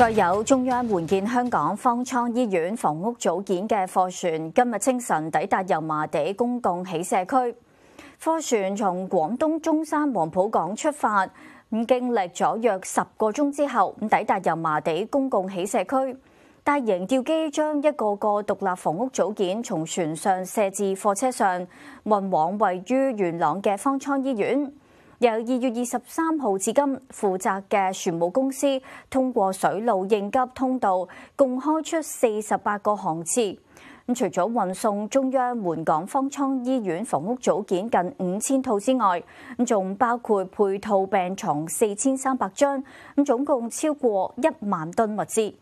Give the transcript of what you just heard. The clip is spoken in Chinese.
再有中央援建香港方舱医院房屋组件嘅货船，今日清晨抵达油麻地公共起社区。货船从广东中山黄埔港出发，咁经历咗约十个钟之后，咁抵达油麻地公共起社区。大型吊机将一个个独立房屋组件从船上卸至货车上，运往位于元朗嘅方舱医院。由二月二十三號至今，負責嘅船務公司通過水路應急通道，共開出四十八個航次。咁除咗運送中央門港方舱醫院房屋組件近五千套之外，咁仲包括配套病床四千三百張，咁總共超過一萬噸物資。